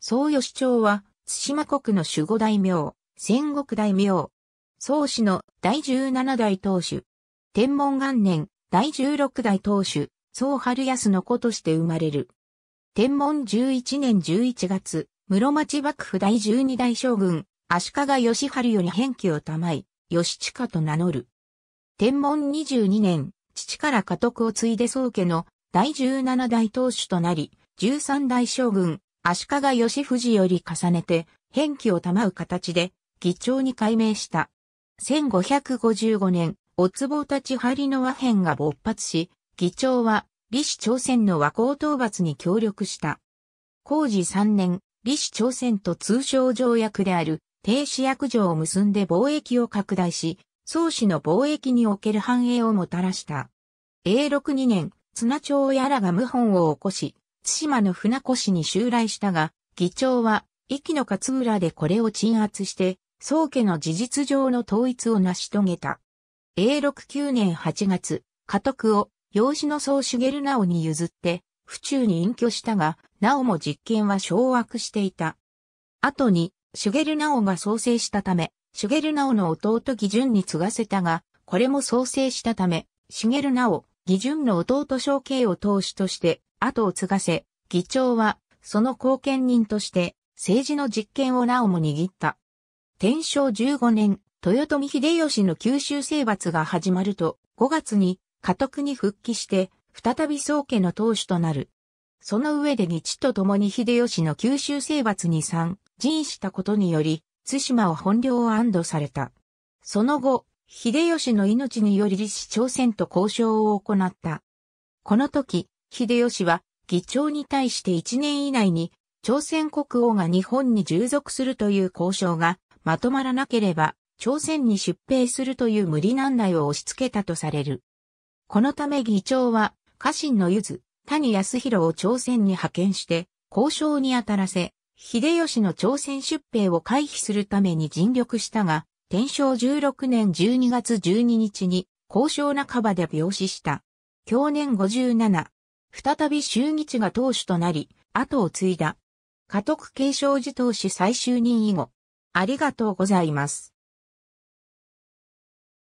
宗義長は、津島国の守護大名、戦国大名。宗氏の第17代当主。天文元年、第16代当主、宗春康の子として生まれる。天文11年11月、室町幕府第12代将軍、足利義春より返記を賜い、義親と名乗る。天文22年、父から家督を継いで宗家の第17代当主となり、13代将軍、足利義士より重ねて、変気を賜う形で、議長に改名した。1555年、おつうたち張りの和編が勃発し、議長は、李氏朝鮮の和光討伐に協力した。工事3年、李氏朝鮮と通商条約である、停止約定を結んで貿易を拡大し、宋氏の貿易における繁栄をもたらした。永禄2年、綱町やらが謀反を起こし、津島の船越に襲来したが、議長は、息の勝浦でこれを鎮圧して、宗家の事実上の統一を成し遂げた。永禄9年8月、家督を、養子の宗茂直に譲って、府中に隠居したが、なおも実権は掌握していた。後に、茂直が創生したため、茂直の弟義順に継がせたが、これも創生したため、茂直、義順の弟承慶を当主として、後を継がせ、議長はその後見人として政治の実権をなおも握った。天正15年、豊臣秀吉の九州征伐が始まると、5月に家督に復帰して、再び宗家の当主となる。その上で義と共に秀吉の九州征伐に参陣したことにより、津島を本領を安堵された。その後、秀吉の命により立志朝鮮と交渉を行った。この時、秀吉は議長に対して1年以内に朝鮮国王が日本に従属するという交渉がまとまらなければ朝鮮に出兵するという無理難題を押し付けたとされる。このため議長は家臣のゆず、谷康弘を朝鮮に派遣して交渉に当たらせ、秀吉の朝鮮出兵を回避するために尽力したが、天正16年12月12日に交渉半ばで病死した。去年57、再び州議地が当主となり、後を継いだ。家督継承寺投首最終任以後。ありがとうございます。